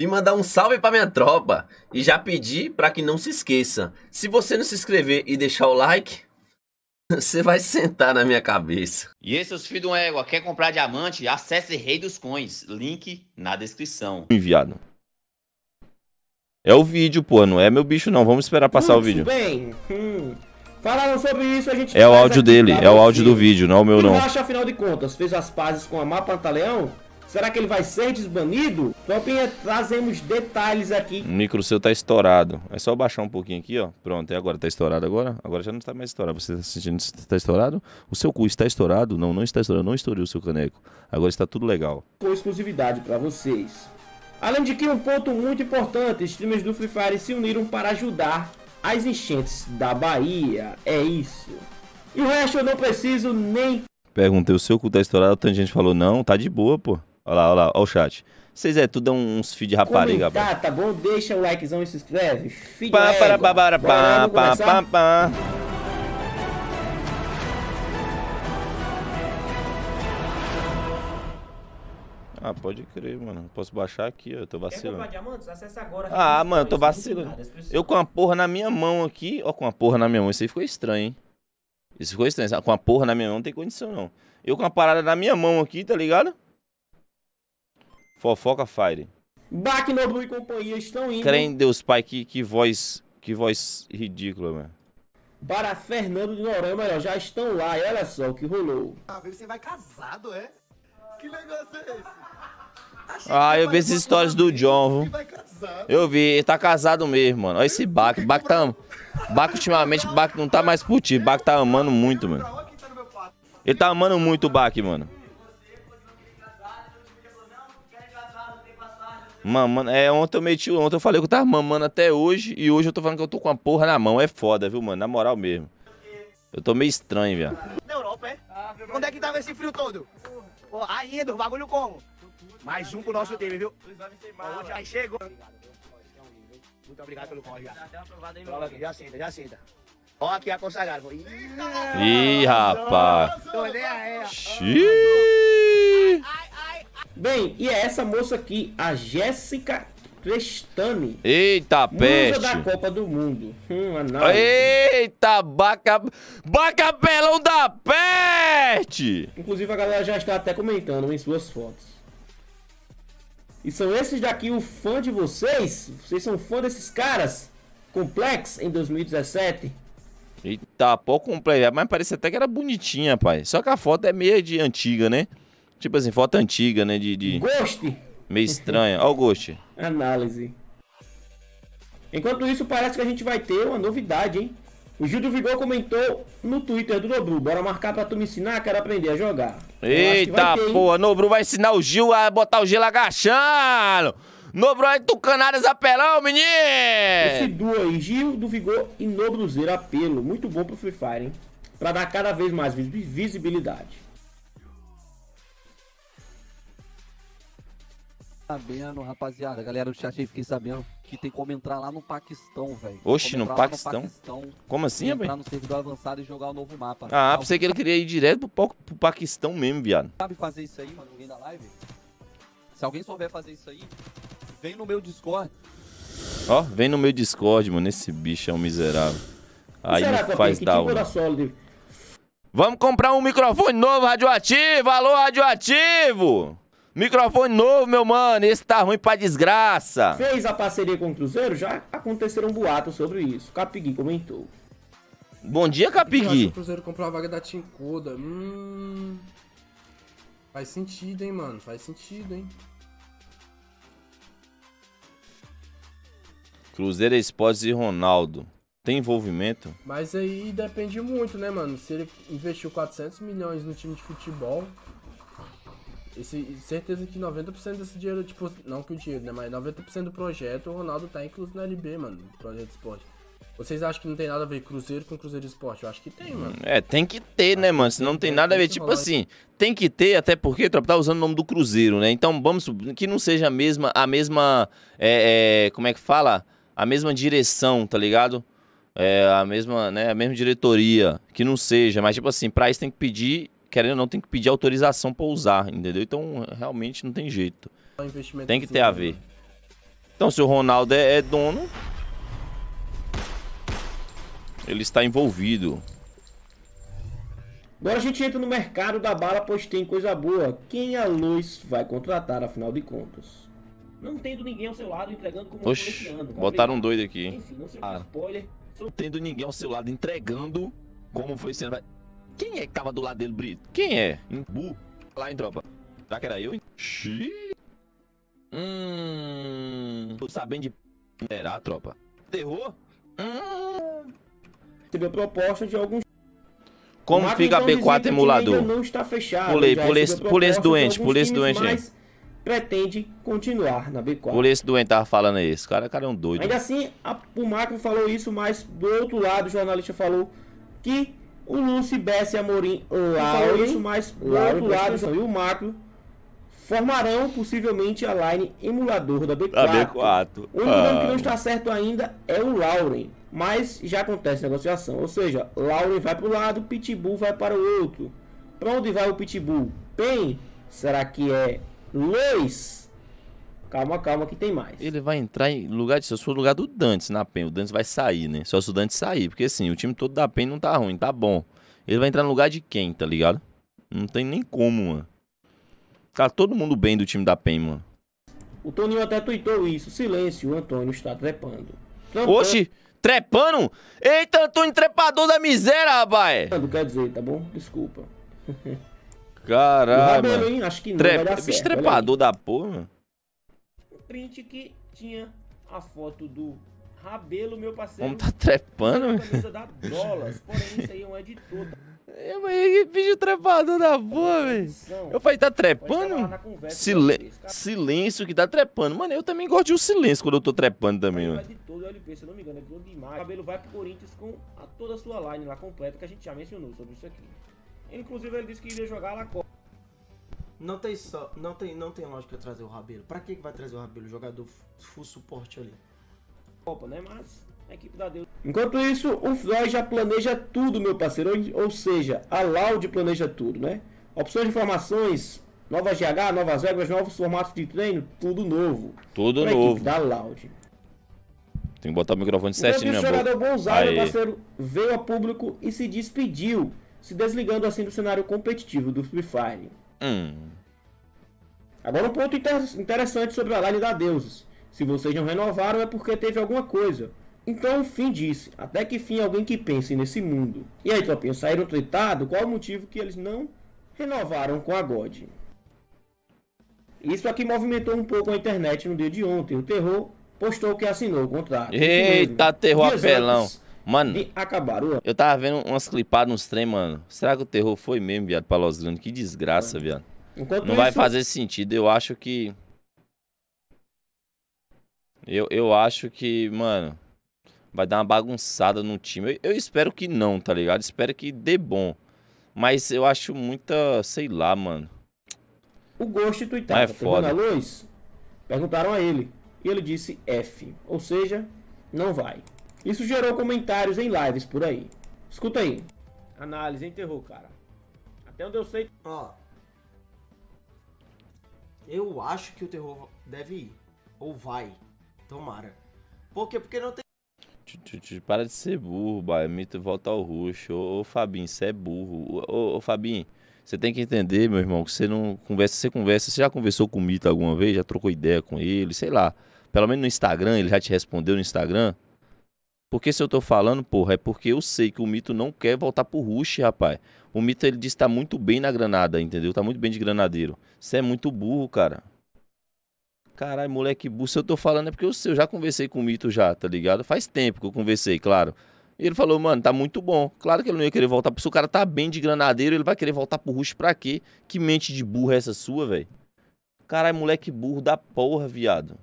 e mandar um salve para minha tropa. E já pedir para que não se esqueça. Se você não se inscrever e deixar o like, você vai sentar na minha cabeça. E esses é filhos de uma égua, quer comprar diamante? Acesse Rei dos Coins. Link na descrição. Enviado. É o vídeo, pô, não é meu bicho não. Vamos esperar passar o hum, vídeo. Bem, hum. Falaram sobre isso, a gente É o áudio dele, é o áudio do vídeo, não é o meu não. O acha, afinal de contas, fez as pazes com a Mapa Pantaleão? Tá, Será que ele vai ser desbanido? Topinha, trazemos detalhes aqui. O micro seu tá estourado. É só baixar um pouquinho aqui, ó. Pronto, e agora? Tá estourado agora? Agora já não está mais estourado. Você está sentindo que está estourado? O seu cu está estourado? Não, não está estourado. Não estourou o seu caneco. Agora está tudo legal. Com exclusividade para vocês. Além de que um ponto muito importante, streamers do Free Fire se uniram para ajudar as enchentes da Bahia. É isso. E o resto eu não preciso nem... Perguntei, o seu cu tá estourado? Tanta gente falou, não, tá de boa, pô. Olha lá, olha lá, olha o chat. Vocês é tudo é uns feed de rapariga, Tá, tá bom? Deixa o likezão e se inscreve. Filho pá, pá, pá, pá, pá, pá. Ah, pode crer, mano. Posso baixar aqui, ó. Tô vacilando. Agora, ah, mano, eu tô vacilando. Eu com a porra na minha mão aqui. Ó, com a porra na minha mão. Isso aí ficou estranho, hein? Isso ficou estranho. Com a porra na minha mão não tem condição, não. Eu com a parada na minha mão aqui, tá ligado? Fofoca Fire. Back Nobu e companhia estão indo. Crê Deus, pai, que, que voz. Que voz ridícula, mano. Para Fernando de Noronha, ó, já estão lá, e olha só o que rolou. Ah, você vai casado, é? Que negócio é esse? ah, eu vi esses stories do John, viu? Eu vi, ele tá casado mesmo, mano. Olha esse Bac, Bac tá. Bac ultimamente, Bac não tá mais por ti. tá amando muito, mano. Tá ele tá amando muito o Bac, mano. Mamando. É, ontem eu meti. Ontem eu falei que eu tava mamando até hoje. E hoje eu tô falando que eu tô com a porra na mão. É foda, viu, mano? Na moral mesmo. Eu tô meio estranho, velho. Na Europa, é? Onde é que tava esse frio todo? Pô, ainda, o bagulho como? Mais um pro nosso time, viu? Hoje aí chegou. Muito obrigado pelo corre, já. já senta, já senta. Ó aqui a consagrada. Ih, rapaz. Xiii. Bem, e é essa moça aqui, a Jéssica Crestani. Eita, musa da Copa do Mundo. Hum, Eita, baca... bacapelão da peste! Inclusive, a galera já está até comentando em suas fotos. E são esses daqui o fã de vocês? Vocês são fã desses caras? Complex em 2017? Eita, pouco complexo. Mas parece até que era bonitinha, pai. Só que a foto é meio de antiga, né? Tipo assim, foto antiga, né? De. de... Meio estranha. Olha o goste. Análise. Enquanto isso, parece que a gente vai ter uma novidade, hein? O Gil do Vigor comentou no Twitter do Nobru, bora marcar pra tu me ensinar, quero aprender a jogar. Eita ter, porra, Nobru vai ensinar o Gil a botar o Gil agachando. Nobru tu tucanárias apelão, menino! Esse duo aí, Gil do Vigor e Nobruzeiro apelo, muito bom pro Free Fire, hein? Pra dar cada vez mais visibilidade. sabendo, rapaziada, galera do chat aí, fiquei sabendo que tem como entrar lá no Paquistão, velho. Oxe, no Paquistão? no Paquistão? Como assim, velho? Entrar véio? no servidor avançado e jogar o um novo mapa. Ah, tá pensei que ele queria ir direto pro, pro Paquistão mesmo, viado. Sabe fazer isso aí, mano, alguém da live? Se alguém souber fazer isso aí, vem no meu Discord. Ó, vem no meu Discord, mano, esse bicho é um miserável. Aí faz da hora. Vamos comprar um microfone novo radioativo, alô radioativo! Microfone novo, meu mano. Esse tá ruim pra desgraça. Fez a parceria com o Cruzeiro? Já aconteceram boatos sobre isso. Capigui comentou. Bom dia, Capigui. O Cruzeiro comprou a vaga da Tincuda. Hum. Faz sentido, hein, mano. Faz sentido, hein. Cruzeiro, é Esposa e Ronaldo. Tem envolvimento? Mas aí depende muito, né, mano? Se ele investiu 400 milhões no time de futebol, esse, certeza que 90% desse dinheiro, tipo, não que o dinheiro, né? Mas 90% do projeto, o Ronaldo tá incluso na LB, mano, projeto esporte. Vocês acham que não tem nada a ver Cruzeiro com Cruzeiro Esporte? Eu acho que tem, mano. É, tem que ter, né, mano? Se não tem nada a ver, tipo assim, tem que ter, até porque tá usando o nome do Cruzeiro, né? Então vamos que não seja a mesma, a mesma, é, é, como é que fala? A mesma direção, tá ligado? É, a mesma, né, a mesma diretoria, que não seja, mas tipo assim, pra isso tem que pedir querendo ou não, tem que pedir autorização para usar, entendeu? Então, realmente não tem jeito. É tem que assim ter a ver. Né? Então, se o Ronaldo é, é dono, ele está envolvido. Agora a gente entra no mercado da bala, pois tem coisa boa. Quem a luz vai contratar, afinal de contas? Não tendo ninguém ao seu lado entregando como Oxi, tá botaram um doido aqui. Enfim, não sei ah. spoiler. Não tendo ninguém ao seu lado entregando como foi sendo. Quem é que tava do lado dele, Brito? Quem é? Bu. Lá em tropa. Será que era eu, hein? Xiii. Hum. Tô sabendo de. Era, tropa. Terror? Hum. Recebeu proposta de alguns. Como fica a B4 emulador? Não está fechado. Pulei, pulei, pulei esse doente, pulei esse doente, mas pretende continuar na B4. Pulei esse doente tava falando aí. Esse cara, cara é um doido. Ainda assim, a, o Macro falou isso, mas do outro lado o jornalista falou que o Lúcio, Bessi, Amorim, o Lauri, isso, mas Lauri, e o Marco formarão possivelmente a line emulador da B4. B4. O único ah. que não ah. está certo ainda é o Lauren, mas já acontece negociação. Ou seja, Lauren vai para o lado, Pitbull vai para o outro. Para onde vai o Pitbull? Bem, Será que é Lois? Calma, calma, que tem mais. Ele vai entrar em lugar de se for lugar do Dantes na PEN. O Dantes vai sair, né? Só se o Dantes sair, porque assim, o time todo da PEN não tá ruim, tá bom. Ele vai entrar no lugar de quem, tá ligado? Não tem nem como, mano. Tá todo mundo bem do time da PEN, mano. O Toninho até tuitou isso. Silêncio, o Antônio está trepando. Trampando. Oxi, trepando? Eita, Antônio, trepador da miséria, rapaz! Não quer dizer, tá bom? Desculpa. Caralho. Acho que não. Bicho trepador da porra, mano print que tinha a foto do Rabelo, meu parceiro. Como tá trepando? Camisa é, tá? é mas que bicho trepador da boa, velho. Eu falei, tá trepando? Silen vez, tá tá silêncio que tá trepando. Mano, eu também gosto de um silêncio quando eu tô trepando também, mano. de todo o LP, se eu não me engano, é todo demais. O cabelo vai pro Corinthians com a, toda a sua line lá completa que a gente já mencionou sobre isso aqui. Inclusive, ele disse que iria jogar lá Copa. Não tem só, não tem, não tem lógica trazer o Rabelo. Para que vai trazer o Rabelo, jogador full suporte ali? Copa, né? Mas a equipe da Deus. Enquanto isso, o Floyd já planeja tudo, meu parceiro. Ou, seja, a Loud planeja tudo, né? Opções de formações, novas GH, novas regras, novos formatos de treino, tudo novo. Tudo pra é novo. Da tá Loud. Tem que botar o microfone certo né? O jogador Gonzalo, meu parceiro, veio a público e se despediu, se desligando assim do cenário competitivo do Free Fire. Hum. Agora um ponto interessante sobre a Line da Deuses. Se vocês não renovaram é porque teve alguma coisa. Então o fim disse, até que fim alguém que pense nesse mundo. E aí, tropinha, saíram tritado, qual o motivo que eles não renovaram com a God? Isso aqui movimentou um pouco a internet no dia de ontem. O Terror postou que assinou o contrato. Eita, Terror apelão. Antes, Mano. E acabaram. Né? Eu tava vendo umas clipadas, nos trem, mano. Será que o terror foi mesmo, viado, pra Los Grandes? Que desgraça, é. viado. Enquanto não isso... vai fazer sentido. Eu acho que. Eu, eu acho que, mano. Vai dar uma bagunçada no time. Eu, eu espero que não, tá ligado? Espero que dê bom. Mas eu acho muita. Sei lá, mano. O do Itália. é foda. luz? Perguntaram a ele. E ele disse F. Ou seja, não vai. Isso gerou comentários em lives por aí. Escuta aí. Análise enterrou, cara. Até onde eu sei. Ó. Eu acho que o terror deve ir. Ou vai. Tomara. Por quê? Porque não tem. Para de ser burro, Mito volta ao roxo. Ô, ô Fabinho, você é burro. Ô, ô Fabinho, você tem que entender, meu irmão, que você não conversa, você conversa. Você já conversou com o Mito alguma vez? Já trocou ideia com ele? Sei lá. Pelo menos no Instagram, ele já te respondeu no Instagram? Porque se eu tô falando, porra, é porque eu sei que o Mito não quer voltar pro Rush, rapaz. O Mito, ele disse tá muito bem na granada, entendeu? Tá muito bem de granadeiro. Você é muito burro, cara. Caralho, moleque burro. Se eu tô falando é porque eu sei, eu já conversei com o Mito já, tá ligado? Faz tempo que eu conversei, claro. E ele falou, mano, tá muito bom. Claro que ele não ia querer voltar. Se o cara tá bem de granadeiro, ele vai querer voltar pro Rush pra quê? Que mente de burro é essa sua, velho? Caralho, moleque burro da porra, viado.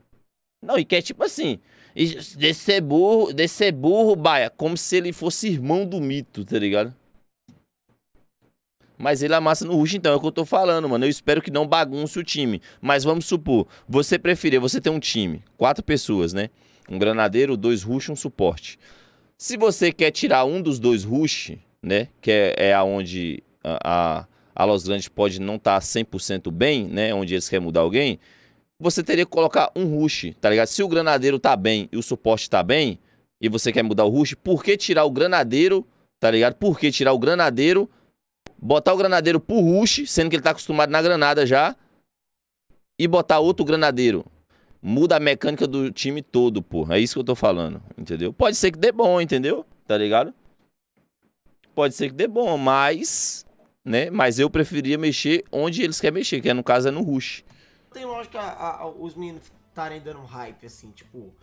Não, e que é tipo assim, de ser burro, de ser burro, baia, como se ele fosse irmão do mito, tá ligado? Mas ele amassa no rush, então, é o que eu tô falando, mano. Eu espero que não bagunce o time. Mas vamos supor, você preferir, você tem um time, quatro pessoas, né? Um granadeiro, dois rush, um suporte. Se você quer tirar um dos dois rush, né? Que é, é aonde a, a, a Los Grandes pode não estar tá 100% bem, né? Onde eles querem mudar alguém você teria que colocar um rush, tá ligado? Se o granadeiro tá bem e o suporte tá bem, e você quer mudar o rush, por que tirar o granadeiro, tá ligado? Por que tirar o granadeiro, botar o granadeiro pro rush, sendo que ele tá acostumado na granada já, e botar outro granadeiro? Muda a mecânica do time todo, porra. É isso que eu tô falando, entendeu? Pode ser que dê bom, entendeu? Tá ligado? Pode ser que dê bom, mas... Né? Mas eu preferia mexer onde eles querem mexer, que é, no caso é no rush tem lógica a, a, os meninos estarem dando hype, assim, tipo.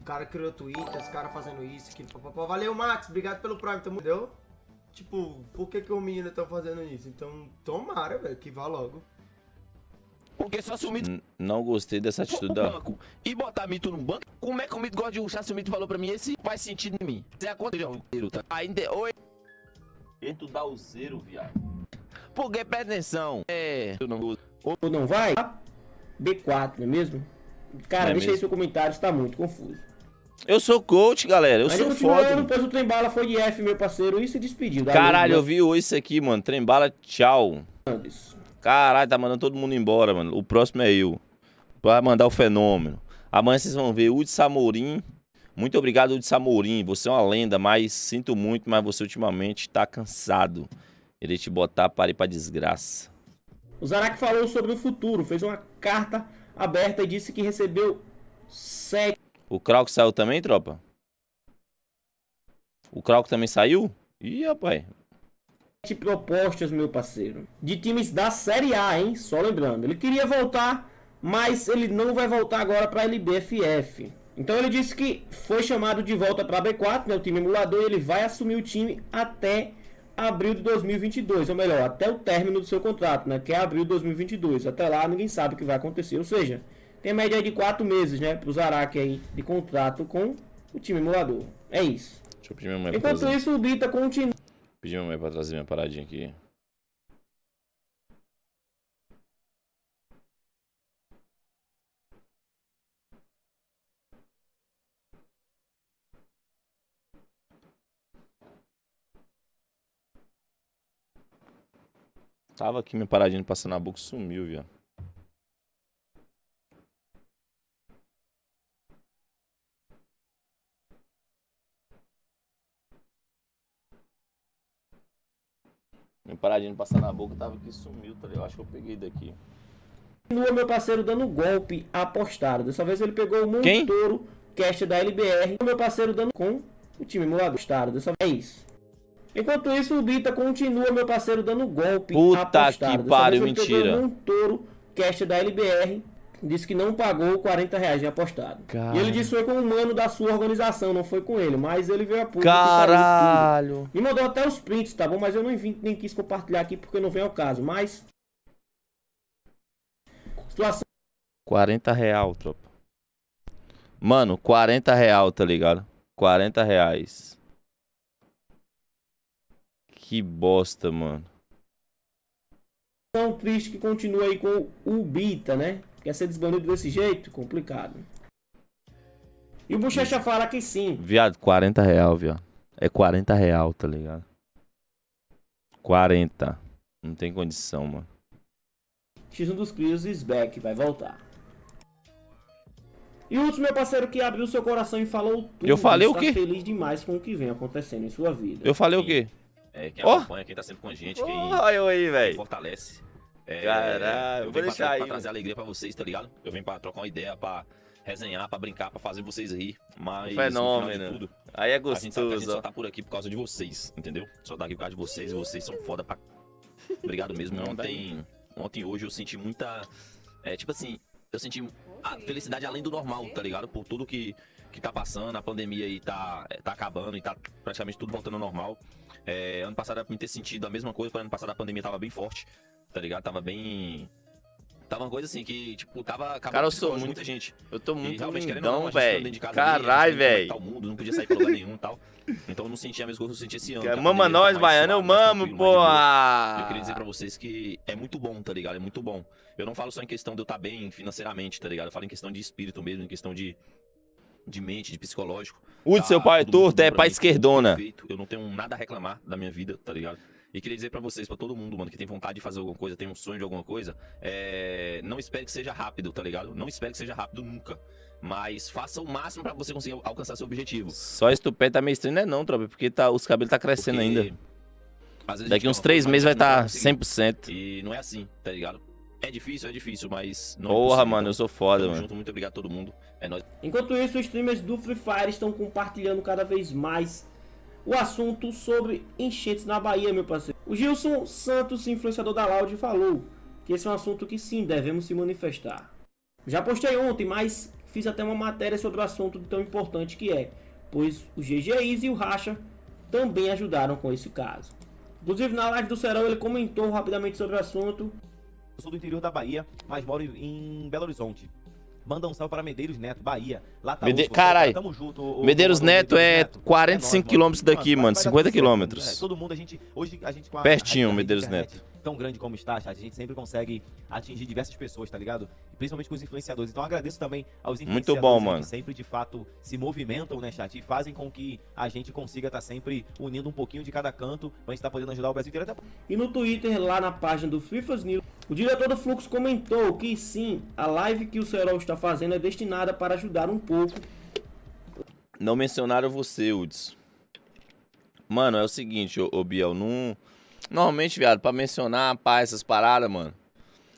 O cara criou Twitter, os caras fazendo isso, aquilo, papapá. Valeu, Max, obrigado pelo Prime, tamo... entendeu? Tipo, por que que os meninos estão tá fazendo isso? Então, tomara, velho, que vá logo. Porque só se o Mito... não gostei dessa atitude da... Banco, e botar Mito no banco? Como é que o Mito gosta de ruxar se o Mito falou pra mim? Esse faz sentido em mim. Você é contra o tá? Ainda... É- Oi... Tento dá o zero, viado. Porque, presta atenção, é... Eu não gosto ou não vai? B4, não é mesmo? Cara, é deixa mesmo. aí seu comentário, está muito confuso. Eu sou coach, galera. Eu Mas sou foda. Depois o Trembala foi de F, meu parceiro, e se despediu. Caralho, eu vi isso aqui, mano. Trembala, tchau. Caralho, tá mandando todo mundo embora, mano. O próximo é eu. Pra mandar o fenômeno. Amanhã vocês vão ver de Samorim. Muito obrigado, de Samorim. Você é uma lenda, mas sinto muito, mas você ultimamente tá cansado. ele te botar para ir pra desgraça. O Zarak falou sobre o futuro, fez uma carta aberta e disse que recebeu sete. O Krauk saiu também, tropa? O Krauk também saiu? Ih, rapaz. Sete propostas, meu parceiro. De times da Série A, hein? Só lembrando. Ele queria voltar, mas ele não vai voltar agora para LBFF. Então ele disse que foi chamado de volta para a B4, né, o time emulador, ele vai assumir o time até abril de 2022, ou melhor, até o término do seu contrato, né, que é abril de 2022. Até lá ninguém sabe o que vai acontecer. Ou seja, tem média de quatro meses, né, para o Zaraki aí de contrato com o time emulador. É isso. Enquanto isso, o Bita continua. Pedi minha mãe para trazer minha paradinha aqui. Tava aqui minha paradinha pra e sumiu, viu Minha paradinha passar na boca tava que sumiu, tá ligado? Acho que eu peguei daqui. Continua é meu parceiro dando golpe apostado. Dessa vez ele pegou o Mundo Touro, cast da LBR. É meu parceiro dando com o time emulado. Dessa vez. É Enquanto isso, o Dita continua, meu parceiro, dando golpe. Puta apostado. que pariu, mentira. Um touro, cast da LBR, disse que não pagou 40 reais de apostado. Caralho. E ele disse que foi com um mano da sua organização, não foi com ele, mas ele veio a público. Caralho! E mandou até os prints, tá bom? Mas eu não vim, nem quis compartilhar aqui porque não vem ao caso, mas. Situação. 40 real, tropa. Mano, 40 real, tá ligado? 40 reais. Que bosta, mano. Tão triste que continua aí com o Bita, né? Quer ser desbanido desse jeito? Complicado. E o Bochecha fala que sim. Viado, 40 real, viado. É 40 real, tá ligado? 40. Não tem condição, mano. X1 dos Crios e Sbeck vai voltar. E o último, meu parceiro, que abriu seu coração e falou tudo. Eu falei o tá quê? feliz demais com o que vem acontecendo em sua vida. Eu falei o quê? É, quem oh! acompanha, quem tá sempre com a gente, quem, oh, aí, quem fortalece. É, Caralho, eu vou deixar pra, aí. Pra trazer alegria pra vocês, tá ligado? Eu venho pra trocar uma ideia, pra resenhar, pra brincar, pra fazer vocês rir. Mas. fenômeno. Tudo, aí é gostoso. A gente, sabe, a gente só tá por aqui por causa de vocês, entendeu? Só tá aqui por causa de vocês e vocês são foda pra. Obrigado mesmo. Não, ontem, e ontem hoje eu senti muita. É, tipo assim, eu senti a felicidade além do normal, tá ligado? Por tudo que, que tá passando, a pandemia aí tá, é, tá acabando e tá praticamente tudo voltando ao normal. É, ano passado era pra mim ter sentido a mesma coisa, porque ano passado a pandemia tava bem forte, tá ligado? Tava bem. Tava uma coisa assim que, tipo, tava Cara, eu sou muita muito... gente. Eu tô muito lindão, velho. Tá Caralho, velho. Não mundo, não podia sair pra lugar nenhum e tal. Então eu não sentia a mesma coisa que eu senti esse ano. Cara, mama tá nós, baiano, eu mamo, porra! Eu queria dizer pra vocês que é muito bom, tá ligado? É muito bom. Eu não falo só em questão de eu estar tá bem financeiramente, tá ligado? Eu falo em questão de espírito mesmo, em questão de, de mente, de psicológico. O de seu tá, pai é torto, é pai esquerdona. Perfeito. Eu não tenho nada a reclamar da minha vida, tá ligado? E queria dizer para vocês, para todo mundo, mano, que tem vontade de fazer alguma coisa, tem um sonho de alguma coisa, é... não espere que seja rápido, tá ligado? Não espere que seja rápido nunca. Mas faça o máximo para você conseguir alcançar seu objetivo. Só esse tá meio estranho, né não, tropa? Porque tá, os cabelos tá crescendo porque... ainda. Daqui uns três meses vai estar tá 100%. E não é assim, tá ligado? É difícil, é difícil, mas... Não é Porra, é mano, tá eu sou foda, mano. Junto, muito obrigado a todo mundo. É nóis. Enquanto isso, streamers do Free Fire estão compartilhando cada vez mais o assunto sobre enchentes na Bahia, meu parceiro. O Gilson Santos, influenciador da Loud, falou que esse é um assunto que sim, devemos se manifestar. Já postei ontem, mas fiz até uma matéria sobre o assunto tão importante que é, pois o GGIs e o Racha também ajudaram com esse caso. Inclusive na live do Serão ele comentou rapidamente sobre o assunto. Eu sou do interior da Bahia, mas moro em Belo Horizonte. Manda um salve para Medeiros Neto, Bahia. Lá tá Mede... Tá, tá, carai. Tamo junto. O, Medeiros o, Neto Medeiros é 45 é quilômetros daqui, mano. mano 50 quilômetros. É, todo mundo, a gente. Hoje a gente. Com a, Pertinho, a, a, a Medeiros internet, Neto tão grande como está, chat. A gente sempre consegue atingir diversas pessoas, tá ligado? principalmente com os influenciadores. Então agradeço também aos influenciadores Muito bom, mano. que sempre, de fato, se movimentam, né, chat? E fazem com que a gente consiga estar tá sempre unindo um pouquinho de cada canto pra gente estar tá podendo ajudar o Brasil inteiro. E no Twitter, lá na página do Fifas News, o diretor do Fluxo comentou que sim, a live que o Serol está fazendo é destinada para ajudar um pouco. Não mencionaram você, Uds. Mano, é o seguinte, ô, ô Biel, não... Num Normalmente, viado, pra mencionar, pá, essas paradas, mano.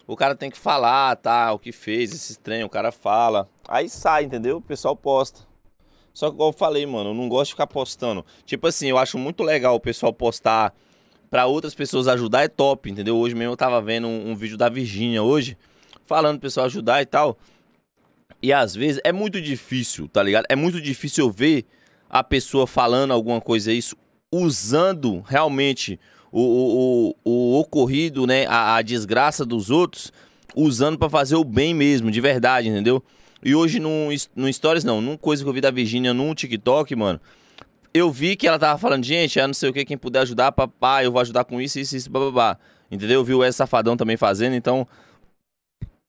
O cara tem que falar, tá? O que fez, esse trem, o cara fala. Aí sai, entendeu? O pessoal posta. Só que, igual eu falei, mano, eu não gosto de ficar postando. Tipo assim, eu acho muito legal o pessoal postar para outras pessoas ajudar, é top, entendeu? Hoje mesmo eu tava vendo um, um vídeo da Virgínia hoje, falando pro pessoal ajudar e tal. E às vezes é muito difícil, tá ligado? É muito difícil eu ver a pessoa falando alguma coisa isso, usando realmente o, o, o ocorrido, né, a, a desgraça dos outros, usando para fazer o bem mesmo, de verdade, entendeu? E hoje no, no Stories, não, numa coisa que eu vi da Virginia num TikTok, mano, eu vi que ela tava falando, gente, ah, não sei o que, quem puder ajudar, papai, eu vou ajudar com isso, isso, isso, bababá. Entendeu? viu vi o Safadão também fazendo, então.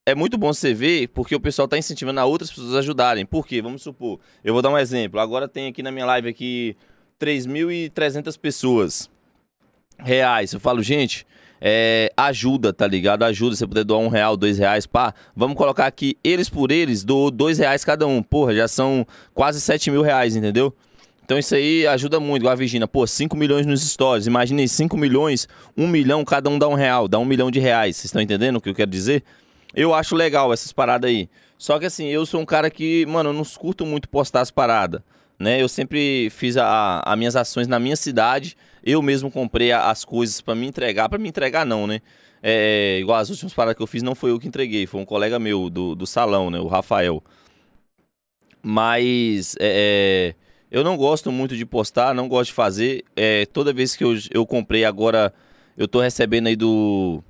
É muito bom você ver, porque o pessoal tá incentivando a outras pessoas a ajudarem. Por quê? Vamos supor, eu vou dar um exemplo. Agora tem aqui na minha live aqui 3.300 pessoas reais. Eu falo, gente, é, ajuda, tá ligado? Ajuda, você poder doar um real, dois reais, pá. Vamos colocar aqui, eles por eles, do dois reais cada um. Porra, já são quase sete mil reais, entendeu? Então isso aí ajuda muito, igual a Virginia. Pô, 5 milhões nos stories. aí, 5 milhões, 1 um milhão, cada um dá um real, dá um milhão de reais. Vocês estão entendendo o que eu quero dizer? Eu acho legal essas paradas aí. Só que assim, eu sou um cara que, mano, eu não curto muito postar as paradas. Né? Eu sempre fiz a, as minhas ações na minha cidade eu mesmo comprei as coisas para me entregar, para me entregar não, né? É, igual as últimas paradas que eu fiz, não foi eu que entreguei, foi um colega meu do, do salão, né? O Rafael. Mas é, é eu não gosto muito de postar, não gosto de fazer. É, toda vez que eu, eu comprei agora, eu tô recebendo aí do,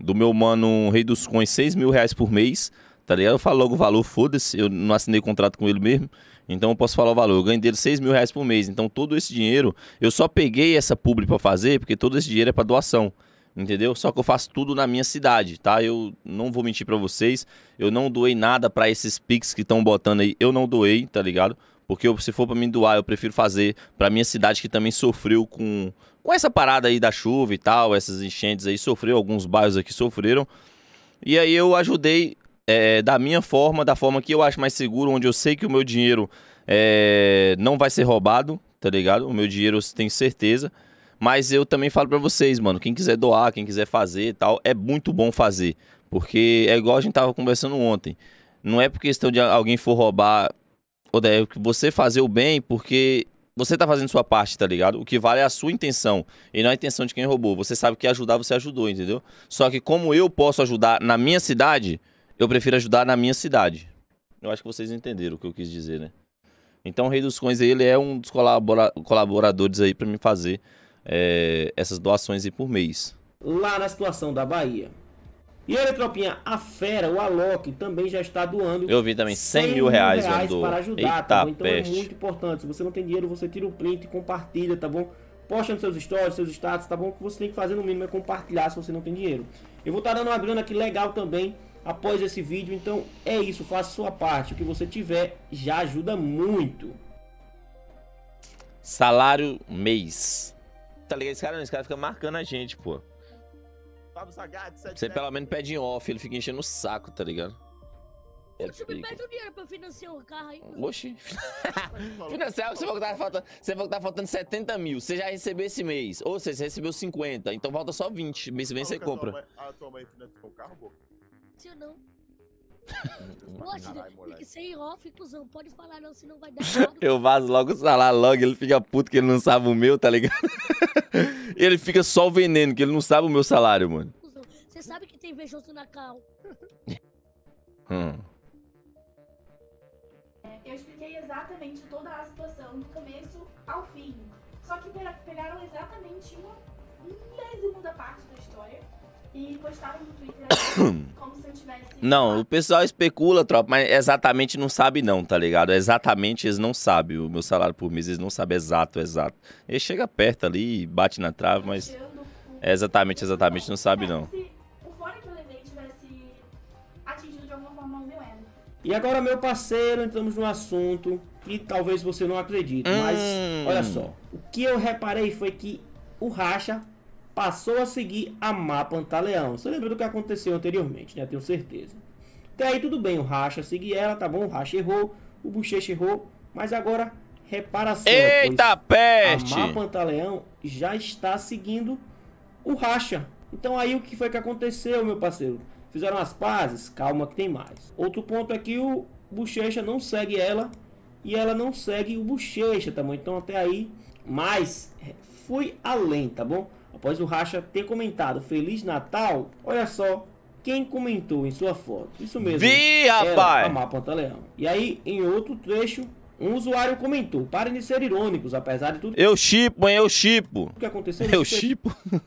do meu mano Rei dos Coins 6 mil reais por mês, tá ligado? Eu falo logo o valor, foda-se, eu não assinei contrato com ele mesmo. Então eu posso falar o valor. Eu ganho dele 6 mil reais por mês. Então todo esse dinheiro, eu só peguei essa publi para fazer, porque todo esse dinheiro é para doação. Entendeu? Só que eu faço tudo na minha cidade, tá? Eu não vou mentir para vocês. Eu não doei nada para esses pics que estão botando aí. Eu não doei, tá ligado? Porque eu, se for para me doar, eu prefiro fazer para minha cidade que também sofreu com, com essa parada aí da chuva e tal, essas enchentes aí sofreu, alguns bairros aqui sofreram. E aí eu ajudei é, da minha forma, da forma que eu acho mais seguro, onde eu sei que o meu dinheiro é, não vai ser roubado, tá ligado? O meu dinheiro eu tenho certeza. Mas eu também falo para vocês, mano, quem quiser doar, quem quiser fazer e tal, é muito bom fazer. Porque é igual a gente tava conversando ontem. Não é por questão de alguém for roubar, ou é você fazer o bem, porque você tá fazendo sua parte, tá ligado? O que vale é a sua intenção e não a intenção de quem roubou. Você sabe que ajudar, você ajudou, entendeu? Só que como eu posso ajudar na minha cidade, eu prefiro ajudar na minha cidade. Eu acho que vocês entenderam o que eu quis dizer, né? Então o Rei dos Coins ele é um dos colabora colaboradores aí para me fazer é, essas doações aí por mês. Lá na situação da Bahia. E olha, tropinha, a Fera, o Alok, também já está doando. Eu vi também 100, mil reais, reais para ajudar, Eita tá bom? Então é peste. é muito importante. Se você não tem dinheiro, você tira o print e compartilha, tá bom? Posta nos seus stories, seus status, tá bom? O que você tem que fazer no mínimo é compartilhar se você não tem dinheiro. Eu vou estar tá dando uma grana aqui legal também após esse vídeo. Então é isso, faça sua parte. O que você tiver já ajuda muito. Salário mês. Tá ligado? Esse cara não, esse cara fica marcando a gente, pô. Você pelo menos pede em off, ele fica enchendo o saco, tá ligado? Ele Você me pede o dinheiro pra financiar o carro aí. Oxi. financiar, você falou, que tá faltando, você falou que tá faltando 70 mil. Você já recebeu esse mês. Ou seja, você recebeu 50, então falta só 20. Mês que vem você compra. A tua mãe financiou o carro, boca? não? Poxa, sem off, cuzão. Pode falar não, senão vai dar errado. Eu vazo logo o salário logo, ele fica puto que ele não sabe o meu, tá ligado? ele fica só o veneno, que ele não sabe o meu salário, mano. Você sabe que tem invejoso na cal. Hum. É, eu expliquei exatamente toda a situação, do começo ao fim. Só que pegaram exatamente uma, um milésimo da parte da história e Twitter como se eu tivesse. Não, o pessoal especula, tropa, mas exatamente não sabe, não, tá ligado? Exatamente eles não sabem. O meu salário por mês eles não sabem exato, exato. Ele chega perto ali, bate na trave, mas. É exatamente, exatamente, não sabe, não. E agora, meu parceiro, entramos num assunto que talvez você não acredite, hum. mas olha só. O que eu reparei foi que o Racha passou a seguir a má Pantaleão. Você lembra do que aconteceu anteriormente, né? Tenho certeza. Até aí tudo bem, o Racha seguir ela, tá bom? O Racha errou, o Bochecha errou, mas agora reparação. Eita peste! A má Pantaleão já está seguindo o Racha. Então aí o que foi que aconteceu, meu parceiro? Fizeram as pazes? Calma que tem mais. Outro ponto é que o Bochecha não segue ela e ela não segue o Bochecha, tá bom? Então até aí, mas é, fui além, tá bom? Após o Racha ter comentado Feliz Natal, olha só quem comentou em sua foto. Isso mesmo. Vi, rapaz! Amar Pantaleão. E aí, em outro trecho, um usuário comentou, parem de ser irônicos, apesar de tudo... Eu chipo, hein? Eu chipo. O que aconteceu? Eu chipo?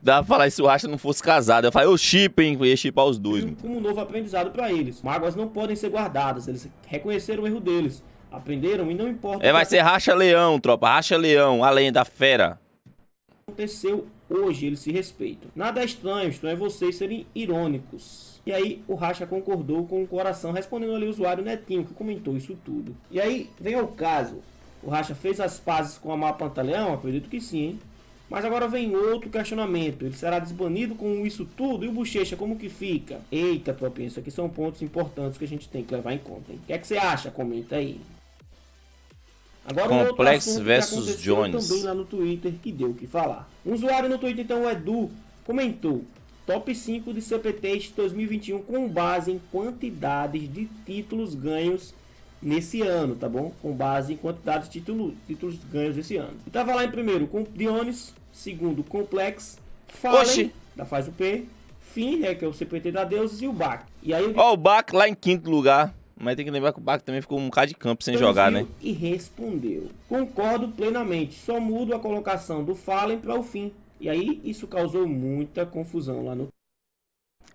Dá pra falar isso, o Racha não fosse casado. Eu falei, eu chip, hein? Eu ia chipar os dois. Mano. Como um novo aprendizado para eles. Mágoas não podem ser guardadas. Eles reconheceram o erro deles. Aprenderam e não importa... É, vai ser Racha Leão, tropa. Racha Leão, além da fera aconteceu hoje, eles se respeitam. Nada é estranho, estranho é vocês serem irônicos. E aí o Racha concordou com o coração, respondendo ali o usuário Netinho, que comentou isso tudo. E aí vem o caso, o Racha fez as pazes com a Mar Pantaleão? Acredito que sim, hein? Mas agora vem outro questionamento. Ele será desbanido com isso tudo? E o Bochecha, como que fica? Eita, Tropinha, isso aqui são pontos importantes que a gente tem que levar em conta. Hein? O que é que você acha? Comenta aí. Agora, Complex um versus Jones. Também lá no Twitter que deu o que falar. Um usuário no Twitter, então, o Edu, comentou: Top 5 de CPTs 2021 com base em quantidades de títulos ganhos nesse ano, tá bom? Com base em quantidades de título, títulos ganhos esse ano. E tava lá em primeiro com Dionis, segundo Complex, Fallen, Oxi. da Faz o P, Finn, né, que é o CPT da Deus e o Bach. E aí, o Bach lá em quinto lugar. Mas tem que lembrar que o Baco também ficou um bocado de campo sem então, jogar, né? E respondeu: Concordo plenamente, só mudo a colocação do Fallen para o fim. E aí isso causou muita confusão lá no.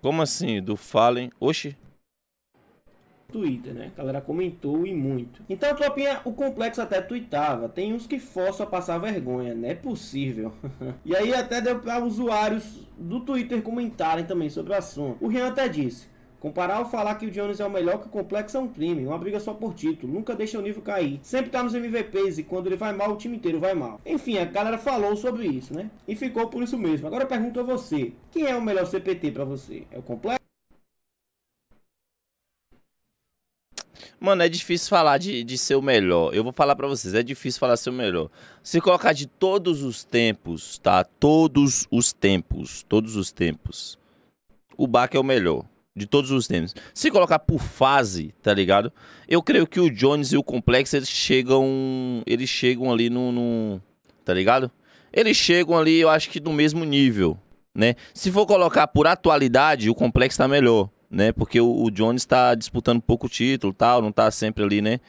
Como assim? Do Fallen. Oxi. Twitter, né? A galera comentou e muito. Então, tropinha, o complexo até tweetava. Tem uns que forçam a passar vergonha, não é possível. e aí até deu para usuários do Twitter comentarem também sobre o assunto. O Rian até disse: Comparar ou falar que o Jones é o melhor que o complexo é um crime, uma briga só por título, nunca deixa o nível cair, sempre tá nos MVPs e quando ele vai mal, o time inteiro vai mal. Enfim, a galera falou sobre isso, né? E ficou por isso mesmo. Agora eu pergunto a você, quem é o melhor CPT para você? É o complexo? Mano, é difícil falar de, de ser o melhor. Eu vou falar para vocês, é difícil falar ser o melhor. Se colocar de todos os tempos, tá? Todos os tempos, todos os tempos. O Bach é o melhor de todos os tênis. Se colocar por fase, tá ligado? Eu creio que o Jones e o Complexo, eles chegam. Eles chegam ali no. no tá ligado? Eles chegam ali, eu acho que no mesmo nível, né? Se for colocar por atualidade, o Complexo tá melhor, né? Porque o, o Jones tá disputando pouco título tal, não tá sempre ali, né?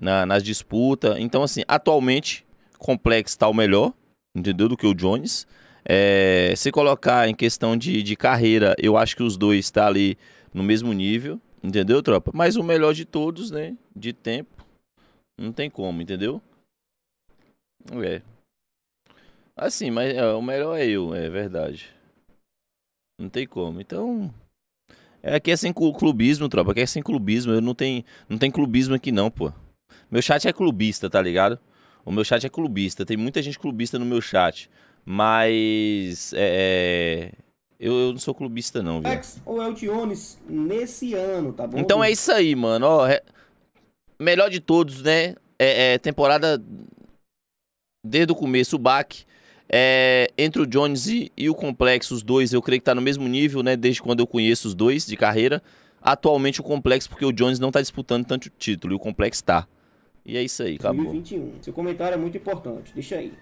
Na, nas disputas. Então, assim, atualmente, Complexo tá o melhor, entendeu? Do que o Jones. É, se colocar em questão de, de carreira, eu acho que os dois estão tá ali no mesmo nível, entendeu, tropa? Mas o melhor de todos, né? De tempo, não tem como, entendeu? É. Assim, mas é, o melhor é eu, é verdade. Não tem como. Então. É que é sem clubismo, tropa. Aqui é sem clubismo. Eu não tem, não tem clubismo aqui, não, pô. Meu chat é clubista, tá ligado? O meu chat é clubista. Tem muita gente clubista no meu chat. Mas é, é, eu, eu, não sou clubista, não, viu? Alex ou El nesse ano, tá bom? Então é isso aí, mano. Ó, é... Melhor de todos, né? É, é, temporada desde o começo, o baque. É, entre o Jones e, e, o Complexo, os dois, eu creio que tá no mesmo nível, né? Desde quando eu conheço os dois de carreira. Atualmente o Complexo, porque o Jones não tá disputando tanto título e o Complexo tá. E é isso aí, acabou. 2021. Seu comentário é muito importante, deixa aí.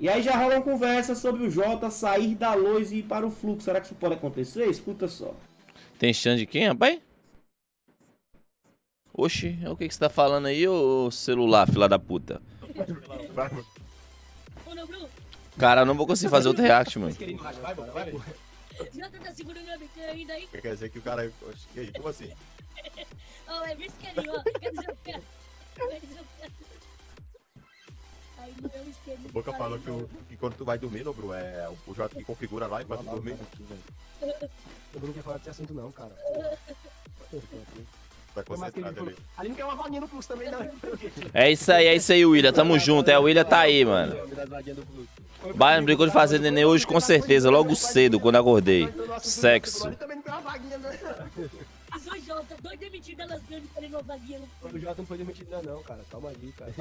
E aí já uma conversa sobre o Jota sair da luz e ir para o fluxo. Será que isso pode acontecer? Escuta só. Tem chance de quem, rapaz? Oxi, é o que, que você tá falando aí, ô celular, fila da puta? Cara, não vou conseguir fazer outro react, mano. Jota tá segurando minha biqueira ainda aí. Quer dizer que o cara. como assim? Ó, é visto que ele, ó. Quer dizer, o Boca falou que, o, que quando tu vai dormir, Nobru, é o Jota que configura lá e vai tu dormir. Eu não quer falar desse assunto não, cara. Tá concentrado ali. Ali não quer uma vaguinha no Plus também, não. É isso aí, é isso aí, William. Tamo junto. É, o William tá aí, mano. O Bayern brincou de fazer neném hoje com certeza, logo cedo, quando acordei. Sexo demitida O Jota não foi demitido ainda não, cara. Calma aí cara.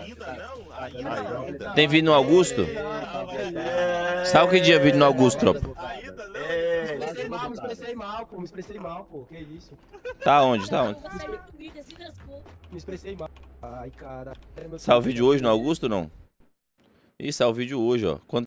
Ainda não? Ainda não. Tem vindo no Augusto? É, Sabe que dia vídeo no Augusto, tropa? Ainda não. É, me expressei mal, me expressei mal, pô. Me expressei mal, pô. Que isso? Tá onde? Tá onde? Me expressei mal. Ai, cara. vídeo hoje no Augusto ou não? Ih, o vídeo hoje, ó. Quando